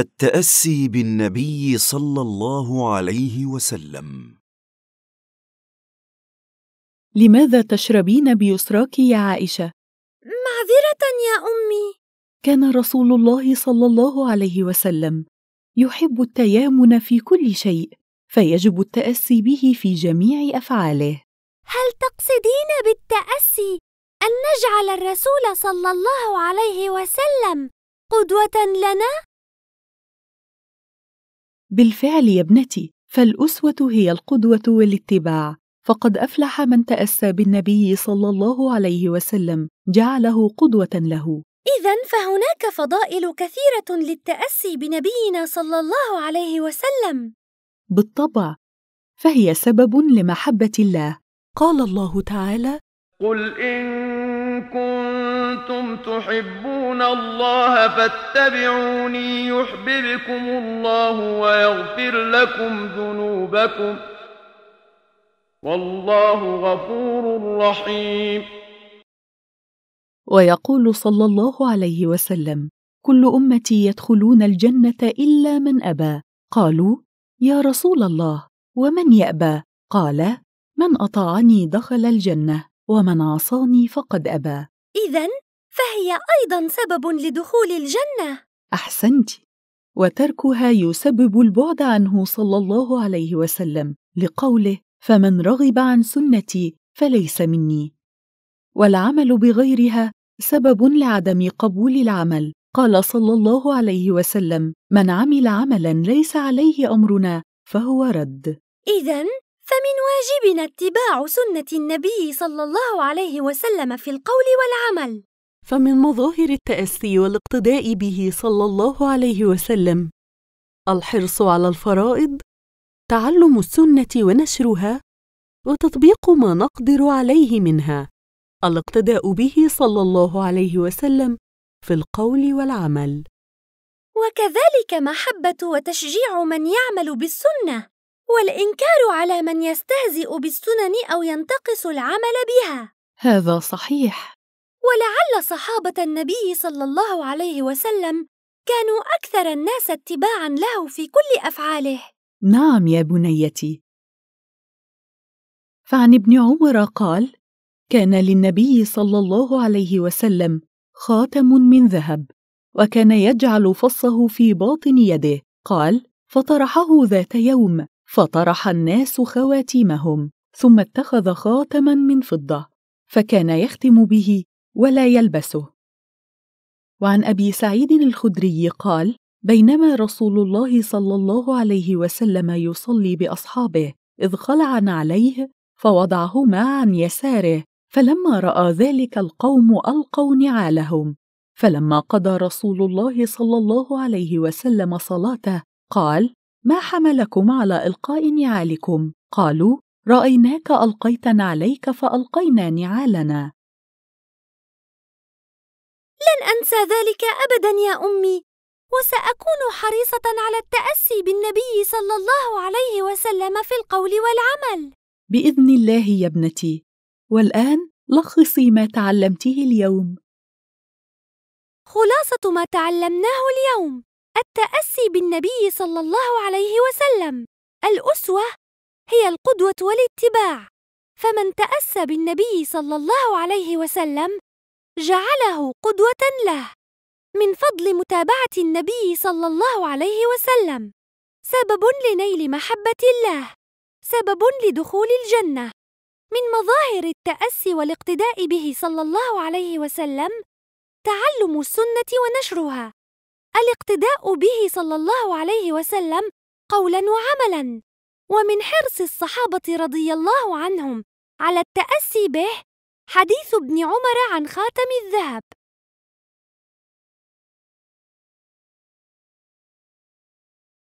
التاسي بالنبي صلى الله عليه وسلم لماذا تشربين بيسراك يا عائشه معذره يا امي كان رسول الله صلى الله عليه وسلم يحب التيامن في كل شيء فيجب التاسي به في جميع افعاله هل تقصدين بالتاسي ان نجعل الرسول صلى الله عليه وسلم قدوه لنا بالفعل يا ابنتي فالاسوه هي القدوه والاتباع فقد افلح من تاسى بالنبي صلى الله عليه وسلم جعله قدوه له اذا فهناك فضائل كثيره للتاسي بنبينا صلى الله عليه وسلم بالطبع فهي سبب لمحبه الله قال الله تعالى قل ان كنت كنتم تحبون الله فاتبعوني يحببكم الله ويغفر لكم ذنوبكم والله غفور رحيم ويقول صلى الله عليه وسلم كل امتي يدخلون الجنه الا من ابى قالوا يا رسول الله ومن يابى قال من اطاعني دخل الجنه ومن عصاني فقد ابى اذا فهي أيضا سبب لدخول الجنة أحسنت وتركها يسبب البعد عنه صلى الله عليه وسلم لقوله فمن رغب عن سنتي فليس مني والعمل بغيرها سبب لعدم قبول العمل قال صلى الله عليه وسلم من عمل عملا ليس عليه امرنا فهو رد اذا فمن واجبنا اتباع سنه النبي صلى الله عليه وسلم في القول والعمل فمن مظاهر التأسي والاقتداء به صلى الله عليه وسلم الحرص على الفرائض تعلم السنة ونشرها وتطبيق ما نقدر عليه منها الاقتداء به صلى الله عليه وسلم في القول والعمل وكذلك محبة وتشجيع من يعمل بالسنة والإنكار على من يستهزئ بالسنن أو ينتقص العمل بها هذا صحيح ولعل صحابة النبي صلى الله عليه وسلم كانوا أكثر الناس اتباعاً له في كل أفعاله. نعم يا بنيتي. فعن ابن عمر قال: كان للنبي صلى الله عليه وسلم خاتم من ذهب، وكان يجعل فصه في باطن يده، قال: فطرحه ذات يوم، فطرح الناس خواتيمهم، ثم اتخذ خاتما من فضة، فكان يختم به ولا يلبسه وعن ابي سعيد الخدري قال بينما رسول الله صلى الله عليه وسلم يصلي باصحابه اذ خلع نعليه فوضعهما عن يساره فلما راى ذلك القوم القوا نعالهم فلما قضى رسول الله صلى الله عليه وسلم صلاته قال ما حملكم على القاء نعالكم قالوا رايناك القيت نعليك فالقينا نعالنا لن أنسى ذلك أبدا يا أمي وسأكون حريصة على التأسي بالنبي صلى الله عليه وسلم في القول والعمل بإذن الله يا ابنتي والآن لخصي ما تعلمته اليوم خلاصة ما تعلمناه اليوم التأسي بالنبي صلى الله عليه وسلم الأسوة هي القدوة والاتباع فمن تأسى بالنبي صلى الله عليه وسلم جعله قدوة له من فضل متابعة النبي صلى الله عليه وسلم سبب لنيل محبة الله سبب لدخول الجنة من مظاهر التأسي والاقتداء به صلى الله عليه وسلم تعلم السنة ونشرها الاقتداء به صلى الله عليه وسلم قولا وعملا ومن حرص الصحابة رضي الله عنهم على التأسي به حديث ابن عمر عن خاتم الذهب